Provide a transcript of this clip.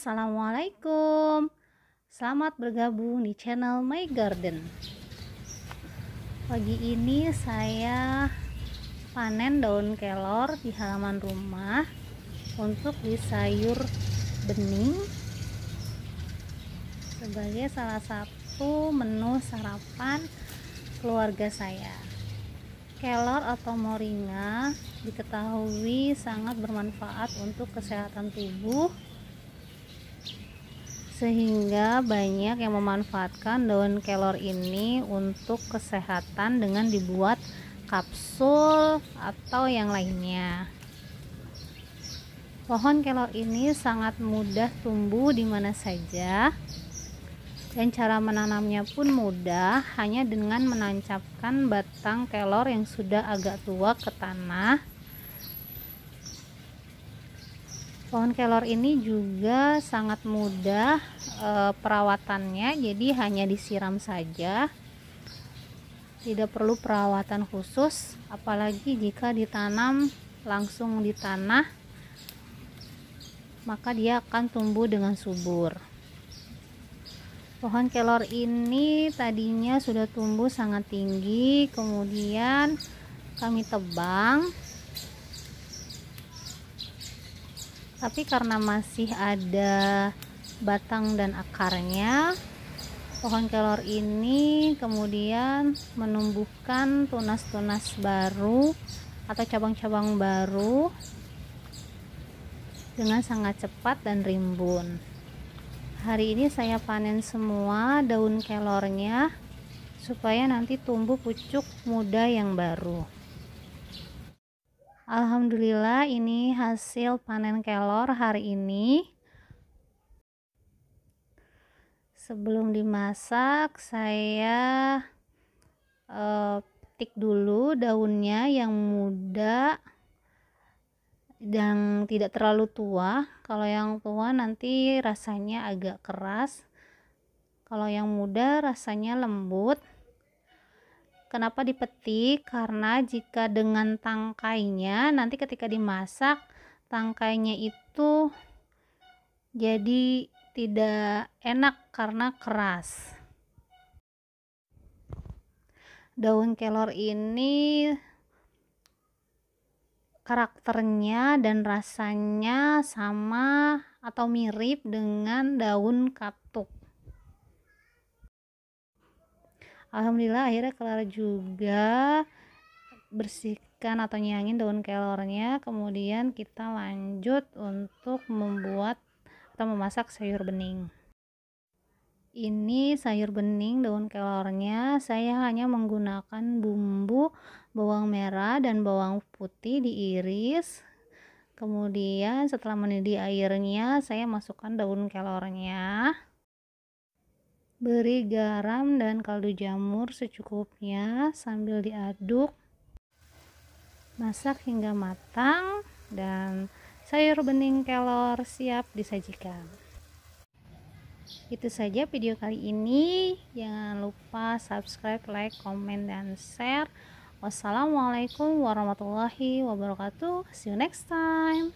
Assalamualaikum Selamat bergabung di channel My Garden Pagi ini saya panen daun kelor di halaman rumah Untuk di sayur bening Sebagai salah satu menu sarapan keluarga saya Kelor atau moringa diketahui sangat bermanfaat untuk kesehatan tubuh sehingga banyak yang memanfaatkan daun kelor ini untuk kesehatan dengan dibuat kapsul atau yang lainnya pohon kelor ini sangat mudah tumbuh di mana saja dan cara menanamnya pun mudah hanya dengan menancapkan batang kelor yang sudah agak tua ke tanah pohon kelor ini juga sangat mudah e, perawatannya jadi hanya disiram saja tidak perlu perawatan khusus apalagi jika ditanam langsung di tanah maka dia akan tumbuh dengan subur pohon kelor ini tadinya sudah tumbuh sangat tinggi kemudian kami tebang tapi karena masih ada batang dan akarnya pohon kelor ini kemudian menumbuhkan tunas-tunas baru atau cabang-cabang baru dengan sangat cepat dan rimbun hari ini saya panen semua daun kelornya supaya nanti tumbuh pucuk muda yang baru Alhamdulillah ini hasil panen kelor hari ini. Sebelum dimasak saya e, petik dulu daunnya yang muda yang tidak terlalu tua. Kalau yang tua nanti rasanya agak keras. Kalau yang muda rasanya lembut. Kenapa dipetik? Karena jika dengan tangkainya nanti ketika dimasak tangkainya itu jadi tidak enak karena keras. Daun kelor ini karakternya dan rasanya sama atau mirip dengan daun katuk. alhamdulillah akhirnya kelar juga bersihkan atau nyangin daun kelornya kemudian kita lanjut untuk membuat atau memasak sayur bening ini sayur bening daun kelornya saya hanya menggunakan bumbu bawang merah dan bawang putih diiris kemudian setelah mendidih airnya saya masukkan daun kelornya Beri garam dan kaldu jamur secukupnya sambil diaduk. Masak hingga matang dan sayur bening kelor siap disajikan. Itu saja video kali ini. Jangan lupa subscribe, like, komen, dan share. Wassalamualaikum warahmatullahi wabarakatuh. See you next time.